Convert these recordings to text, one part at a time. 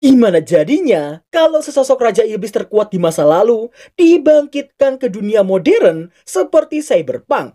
Gimana jadinya kalau sesosok Raja Iblis terkuat di masa lalu dibangkitkan ke dunia modern seperti cyberpunk?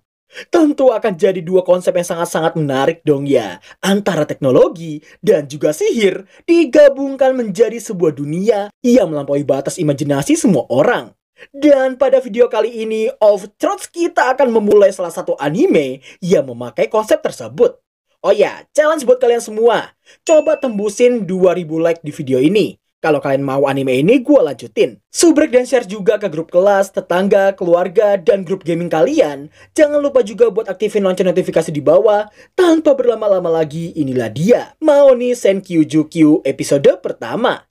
Tentu akan jadi dua konsep yang sangat-sangat menarik dong ya. Antara teknologi dan juga sihir digabungkan menjadi sebuah dunia yang melampaui batas imajinasi semua orang. Dan pada video kali ini, Of Trots kita akan memulai salah satu anime yang memakai konsep tersebut. Oh ya, challenge buat kalian semua. Coba tembusin 2000 like di video ini. Kalau kalian mau anime ini, gue lanjutin. Subrek dan share juga ke grup kelas, tetangga, keluarga, dan grup gaming kalian. Jangan lupa juga buat aktifin lonceng notifikasi di bawah. Tanpa berlama-lama lagi, inilah dia. Maoni Senkyujuku episode pertama.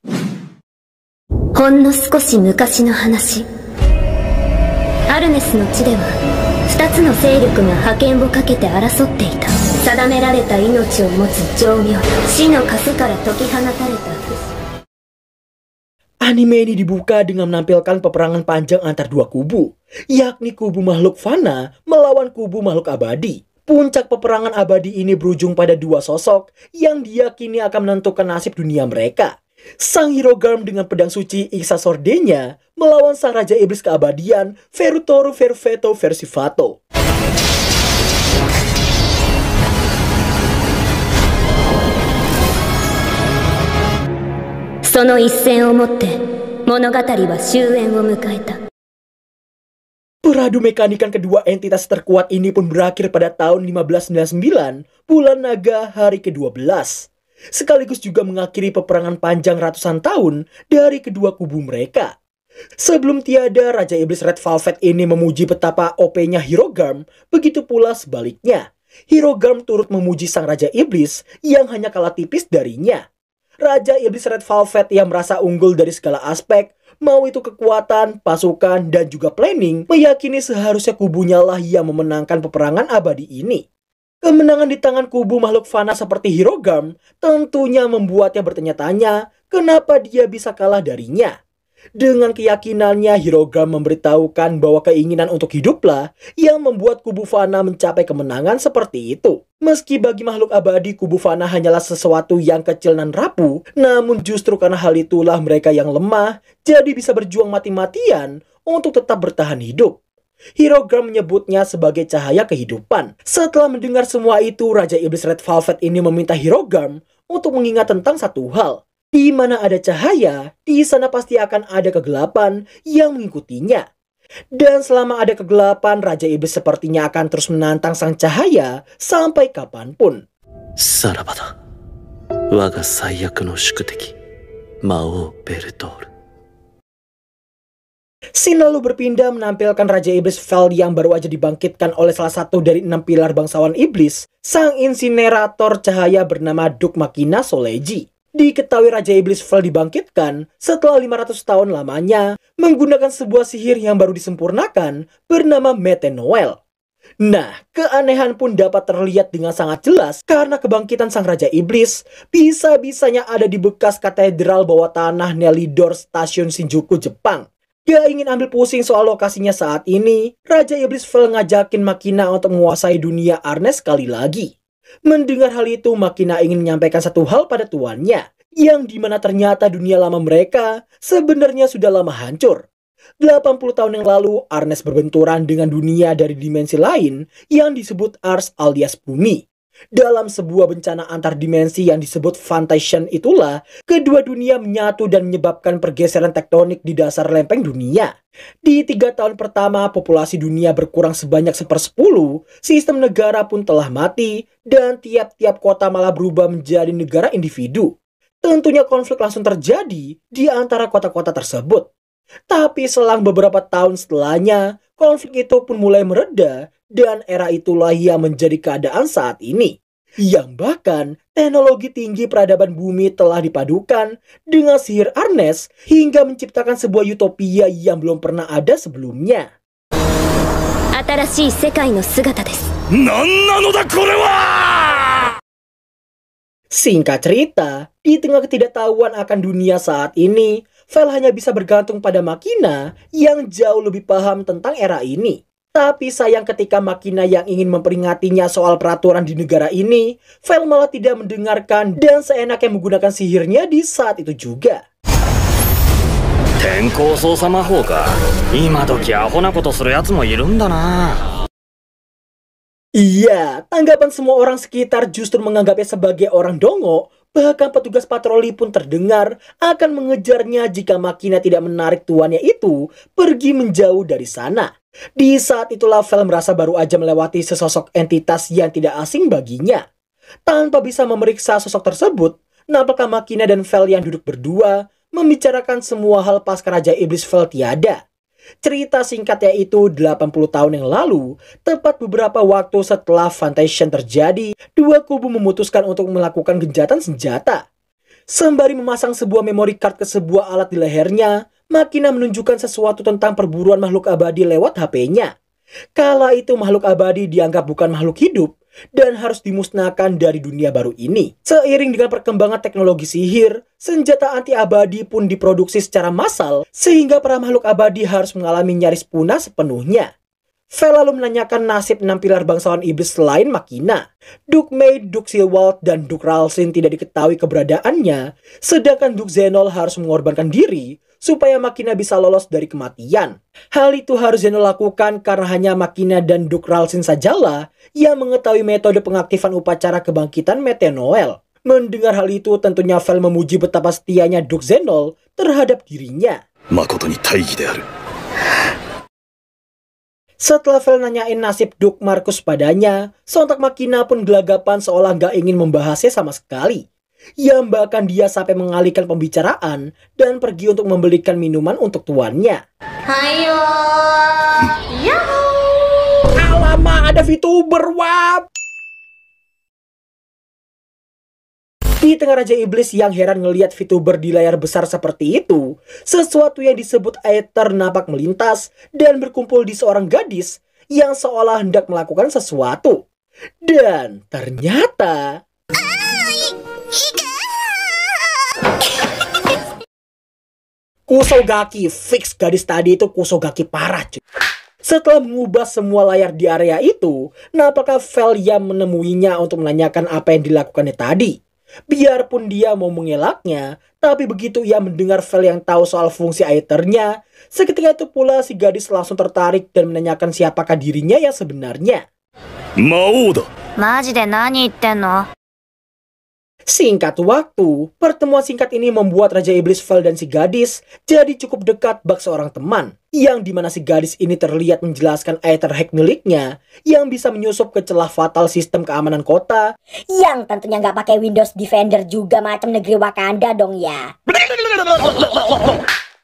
2 ini dibuka dengan menampilkan peperangan panjang antar dua kubu, yakni kubu makhluk fana melawan kubu makhluk abadi. Puncak peperangan abadi ini berujung pada dua sosok yang diyakini akan menentukan nasib dunia mereka. Sang Hirogarm dengan pedang suci Iksasordenya melawan sang Raja Iblis keabadian Verutoru Verveto Versivato. Peradu mekanikan kedua entitas terkuat ini pun berakhir pada tahun 1599, bulan naga hari ke-12 sekaligus juga mengakhiri peperangan panjang ratusan tahun dari kedua kubu mereka. Sebelum tiada, Raja Iblis Red Velvet ini memuji betapa OP-nya Hirogarm, begitu pula sebaliknya. Hirogarm turut memuji sang Raja Iblis yang hanya kalah tipis darinya. Raja Iblis Red Velvet yang merasa unggul dari segala aspek, mau itu kekuatan, pasukan, dan juga planning, meyakini seharusnya kubunya lah yang memenangkan peperangan abadi ini. Kemenangan di tangan kubu makhluk fana seperti Hirogam tentunya membuatnya bertanya-tanya kenapa dia bisa kalah darinya. Dengan keyakinannya Hirogam memberitahukan bahwa keinginan untuk hiduplah yang membuat kubu fana mencapai kemenangan seperti itu. Meski bagi makhluk abadi kubu fana hanyalah sesuatu yang kecil dan rapuh, namun justru karena hal itulah mereka yang lemah jadi bisa berjuang mati-matian untuk tetap bertahan hidup. Hirogram menyebutnya sebagai cahaya kehidupan. Setelah mendengar semua itu, Raja Iblis Red Velvet ini meminta Hirogram untuk mengingat tentang satu hal. Di mana ada cahaya, di sana pasti akan ada kegelapan yang mengikutinya. Dan selama ada kegelapan, Raja Iblis sepertinya akan terus menantang sang cahaya sampai kapanpun. Sarabada, waga sayak no shukuteki, mao Bertold. Sin lalu berpindah menampilkan Raja Iblis Vel yang baru aja dibangkitkan oleh salah satu dari enam pilar bangsawan iblis, sang insinerator cahaya bernama Duk Makina Soleji. Diketahui Raja Iblis Vel dibangkitkan setelah 500 tahun lamanya menggunakan sebuah sihir yang baru disempurnakan bernama Noel. Nah, keanehan pun dapat terlihat dengan sangat jelas karena kebangkitan sang raja iblis bisa-bisanya ada di bekas katedral bawah tanah Nelidor Stasiun Shinjuku, Jepang. Dia ingin ambil pusing soal lokasinya saat ini. Raja Iblis Fel ngajakin Makina untuk menguasai dunia Arnes sekali lagi. Mendengar hal itu, Makina ingin menyampaikan satu hal pada tuannya, yang dimana ternyata dunia lama mereka sebenarnya sudah lama hancur. 80 tahun yang lalu, Arnes berbenturan dengan dunia dari dimensi lain yang disebut Ars alias Bumi. Dalam sebuah bencana antar dimensi yang disebut fantasian itulah, kedua dunia menyatu dan menyebabkan pergeseran tektonik di dasar lempeng dunia. Di tiga tahun pertama, populasi dunia berkurang sebanyak sepersepuluh, sistem negara pun telah mati, dan tiap-tiap kota malah berubah menjadi negara individu. Tentunya konflik langsung terjadi di antara kota-kota tersebut. Tapi selang beberapa tahun setelahnya, konflik itu pun mulai mereda dan era itulah yang menjadi keadaan saat ini. Yang bahkan teknologi tinggi peradaban bumi telah dipadukan dengan sihir Arnes hingga menciptakan sebuah utopia yang belum pernah ada sebelumnya. Singkat cerita, di tengah ketidaktahuan akan dunia saat ini, Vel hanya bisa bergantung pada Makina yang jauh lebih paham tentang era ini. Tapi sayang ketika Makina yang ingin memperingatinya soal peraturan di negara ini, Vel malah tidak mendengarkan dan seenaknya menggunakan sihirnya di saat itu juga. Iya, tanggapan semua orang sekitar justru menganggapnya sebagai orang dongo Bahkan petugas patroli pun terdengar akan mengejarnya jika Makina tidak menarik tuannya itu pergi menjauh dari sana. Di saat itulah Vel merasa baru aja melewati sesosok entitas yang tidak asing baginya. Tanpa bisa memeriksa sosok tersebut, nampaknya Makina dan Vel yang duduk berdua membicarakan semua hal pasca Raja Iblis Vel tiada. Cerita singkatnya itu 80 tahun yang lalu, tepat beberapa waktu setelah Fantation terjadi, dua kubu memutuskan untuk melakukan genjatan senjata. Sembari memasang sebuah memory card ke sebuah alat di lehernya, Makina menunjukkan sesuatu tentang perburuan makhluk abadi lewat HP-nya. Kala itu makhluk abadi dianggap bukan makhluk hidup, dan harus dimusnahkan dari dunia baru ini. Seiring dengan perkembangan teknologi sihir, senjata anti abadi pun diproduksi secara massal sehingga para makhluk abadi harus mengalami nyaris punah sepenuhnya. Fel lalu menanyakan nasib enam pilar bangsawan iblis selain Makina. Duke May, Duke Silwald, dan Duke Ralsin tidak diketahui keberadaannya, sedangkan Duke Zenol harus mengorbankan diri supaya Makina bisa lolos dari kematian. Hal itu harus Zeno lakukan karena hanya Makina dan Duke Ralsin sajalah yang mengetahui metode pengaktifan upacara kebangkitan Metanoel. Mendengar hal itu tentunya Vel memuji betapa setianya Duke Zenol terhadap dirinya. Setelah Vel nanyain nasib Duke Markus padanya, sontak Makina pun gelagapan seolah gak ingin membahasnya sama sekali yang bahkan dia sampai mengalihkan pembicaraan dan pergi untuk membelikan minuman untuk tuannya. Hayo! Yahoo! Alama ada VTuber, wap! Di tengah Raja Iblis yang heran ngeliat VTuber di layar besar seperti itu, sesuatu yang disebut Aether nampak melintas dan berkumpul di seorang gadis yang seolah hendak melakukan sesuatu. Dan ternyata... Kusogaki fix gadis tadi itu Kusogaki parah cuy. Setelah mengubah semua layar di area itu, apakah Velia menemuinya untuk menanyakan apa yang dilakukannya tadi. Biarpun dia mau mengelaknya, tapi begitu ia mendengar Vel yang tahu soal fungsi aeternya, seketika itu pula si gadis langsung tertarik dan menanyakan siapakah dirinya yang sebenarnya. Mau Maji de nani itten no? Singkat waktu, pertemuan singkat ini membuat Raja Iblis Val dan si gadis jadi cukup dekat bak seorang teman, yang dimana si gadis ini terlihat menjelaskan aether hack miliknya yang bisa menyusup ke celah fatal sistem keamanan kota yang tentunya nggak pakai Windows Defender juga macam negeri Wakanda dong ya.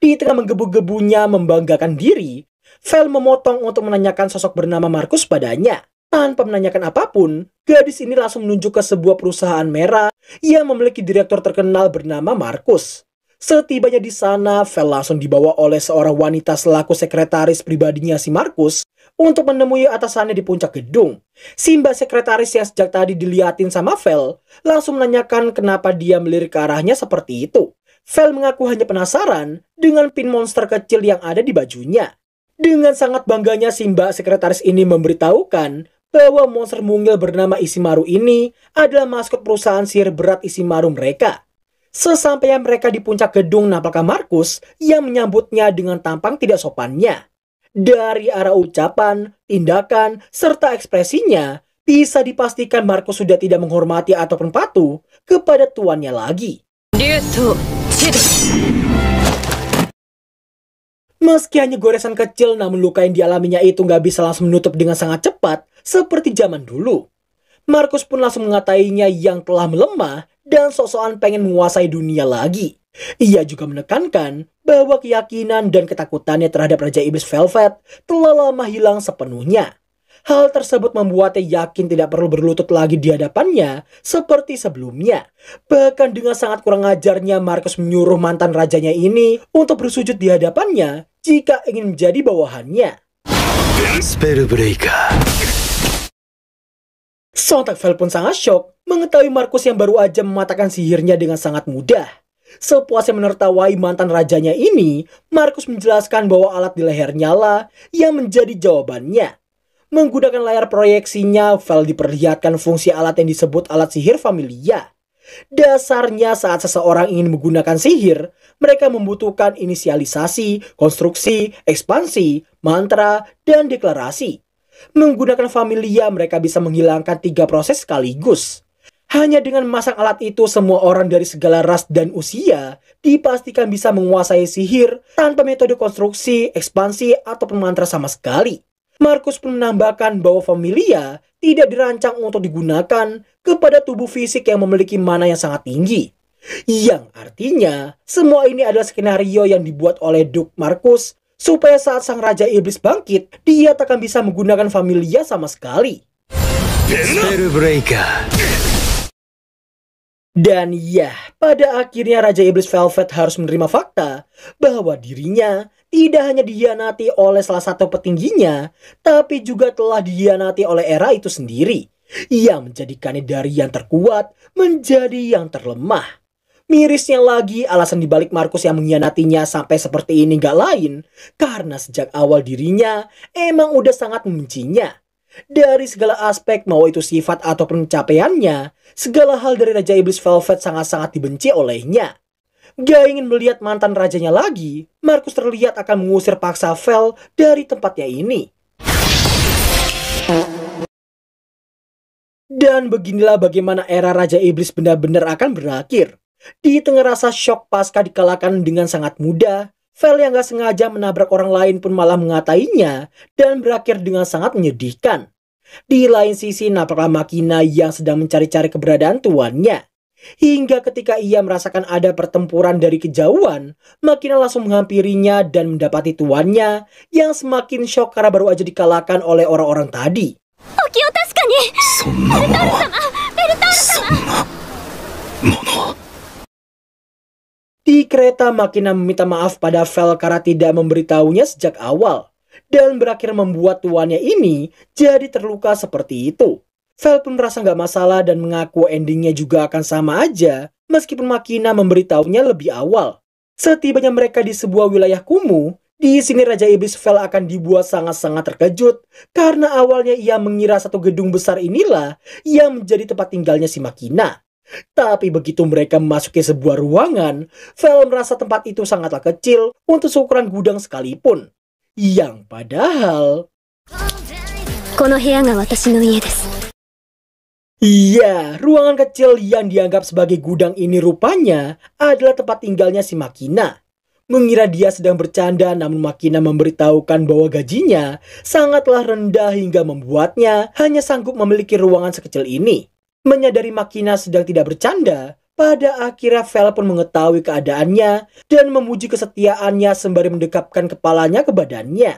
Di tengah menggebu-gebunya membanggakan diri, Val memotong untuk menanyakan sosok bernama Markus padanya. Tanpa menanyakan apapun, gadis ini langsung menunjuk ke sebuah perusahaan merah yang memiliki direktur terkenal bernama Markus. Setibanya di sana, Vel langsung dibawa oleh seorang wanita selaku sekretaris pribadinya si Markus untuk menemui atasannya di puncak gedung. Simba sekretaris yang sejak tadi diliatin sama Vel langsung menanyakan kenapa dia melirik ke arahnya seperti itu. Vel mengaku hanya penasaran dengan pin monster kecil yang ada di bajunya. Dengan sangat bangganya Simba sekretaris ini memberitahukan bahwa monster mungil bernama Isimaru ini adalah maskot perusahaan sihir berat Isimaru mereka. Sesampainya mereka di puncak gedung nampaknya Markus yang menyambutnya dengan tampang tidak sopannya. Dari arah ucapan, tindakan, serta ekspresinya, bisa dipastikan Markus sudah tidak menghormati ataupun patuh kepada tuannya lagi. Meski hanya goresan kecil namun luka yang dialaminya itu nggak bisa langsung menutup dengan sangat cepat seperti zaman dulu. Markus pun langsung mengatainya yang telah melemah dan sosokan pengen menguasai dunia lagi. Ia juga menekankan bahwa keyakinan dan ketakutannya terhadap Raja Iblis Velvet telah lama hilang sepenuhnya. Hal tersebut membuatnya yakin tidak perlu berlutut lagi di hadapannya seperti sebelumnya. Bahkan dengan sangat kurang ajarnya Markus menyuruh mantan rajanya ini untuk bersujud di hadapannya jika ingin menjadi bawahannya. Sontak Vel pun sangat shock mengetahui Markus yang baru aja mematahkan sihirnya dengan sangat mudah. Sepuasnya menertawai mantan rajanya ini, Markus menjelaskan bahwa alat di lehernya lah yang menjadi jawabannya. Menggunakan layar proyeksinya, Vel diperlihatkan fungsi alat yang disebut alat sihir familia. Dasarnya saat seseorang ingin menggunakan sihir, mereka membutuhkan inisialisasi, konstruksi, ekspansi, mantra, dan deklarasi. Menggunakan familia mereka bisa menghilangkan tiga proses sekaligus. Hanya dengan memasang alat itu, semua orang dari segala ras dan usia dipastikan bisa menguasai sihir tanpa metode konstruksi, ekspansi, atau pemantra sama sekali. Markus pun menambahkan bahwa familia tidak dirancang untuk digunakan kepada tubuh fisik yang memiliki mana yang sangat tinggi. Yang artinya, semua ini adalah skenario yang dibuat oleh Duke Marcus supaya saat sang Raja Iblis bangkit, dia takkan bisa menggunakan familia sama sekali. Spirit Breaker dan ya, pada akhirnya Raja Iblis Velvet harus menerima fakta bahwa dirinya tidak hanya dianati oleh salah satu petingginya, tapi juga telah dianati oleh era itu sendiri, Ia menjadikannya dari yang terkuat menjadi yang terlemah. Mirisnya lagi alasan dibalik Markus yang mengkhianatinya sampai seperti ini gak lain, karena sejak awal dirinya emang udah sangat membencinya. Dari segala aspek, mau itu sifat atau pencapaiannya, segala hal dari Raja Iblis Velvet sangat-sangat dibenci olehnya. Gak ingin melihat mantan rajanya lagi, Markus terlihat akan mengusir paksa Vel dari tempatnya ini. Dan beginilah bagaimana era Raja Iblis benar-benar akan berakhir. Di tengah rasa shock pasca dikalahkan dengan sangat mudah, Vel yang gak sengaja menabrak orang lain pun malah mengatainya dan berakhir dengan sangat menyedihkan. Di lain sisi napaklah Makina yang sedang mencari-cari keberadaan tuannya. Hingga ketika ia merasakan ada pertempuran dari kejauhan, Makina langsung menghampirinya dan mendapati tuannya yang semakin shock karena baru aja dikalahkan oleh orang-orang tadi. Sonna mo... Sonna... Mono... Di kereta Makina meminta maaf pada Vel karena tidak memberitahunya sejak awal dan berakhir membuat tuannya ini jadi terluka seperti itu. Vel pun merasa nggak masalah dan mengaku endingnya juga akan sama aja meskipun Makina memberitahunya lebih awal. Setibanya mereka di sebuah wilayah kumuh, di sini Raja Iblis Vel akan dibuat sangat-sangat terkejut karena awalnya ia mengira satu gedung besar inilah yang menjadi tempat tinggalnya si Makina. Tapi begitu mereka memasuki sebuah ruangan, Val merasa tempat itu sangatlah kecil untuk seukuran gudang sekalipun. Yang padahal... Iya, ruangan kecil yang dianggap sebagai gudang ini rupanya adalah tempat tinggalnya si Makina. Mengira dia sedang bercanda namun Makina memberitahukan bahwa gajinya sangatlah rendah hingga membuatnya hanya sanggup memiliki ruangan sekecil ini. Menyadari Makina sedang tidak bercanda, pada akhirnya Vel pun mengetahui keadaannya dan memuji kesetiaannya sembari mendekapkan kepalanya ke badannya.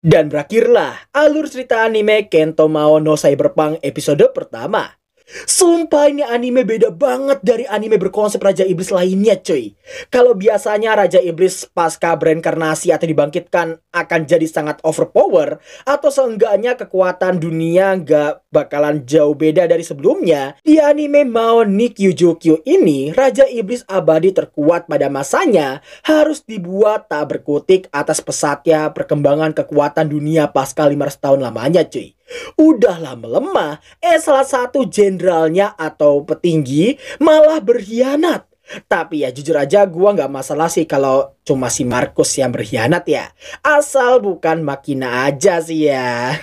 Dan berakhirlah alur cerita anime Kento Mao no Cyberpunk episode pertama. Sumpah ini anime beda banget dari anime berkonsep Raja Iblis lainnya cuy Kalau biasanya Raja Iblis pasca berinkarnasi atau dibangkitkan akan jadi sangat overpower Atau seenggaknya kekuatan dunia nggak bakalan jauh beda dari sebelumnya Di anime Mao Nikyu Jokyo ini Raja Iblis abadi terkuat pada masanya Harus dibuat tak berkutik atas pesatnya perkembangan kekuatan dunia pasca 500 tahun lamanya cuy Udahlah melemah, eh salah satu jenderalnya atau petinggi malah berkhianat. Tapi ya jujur aja gua gak masalah sih kalau cuma si Markus yang berkhianat ya. Asal bukan Makina aja sih ya.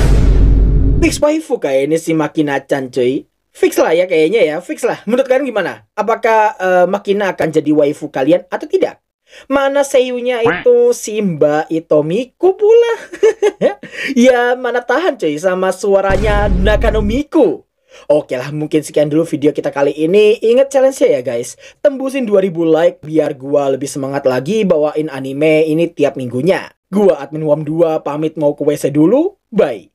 Fix waifu kayak ini si Makina Chan cuy. Fix lah ya kayaknya ya, fix lah. Menurut kalian gimana? Apakah uh, Makina akan jadi waifu kalian atau tidak? Mana seiyunya itu Simba Itomiku pula. ya mana tahan cuy sama suaranya Nakano Oke lah mungkin sekian dulu video kita kali ini Ingat challenge nya ya guys Tembusin 2000 like biar gua lebih semangat lagi bawain anime ini tiap minggunya Gua admin Wam 2 pamit mau ke WC dulu Bye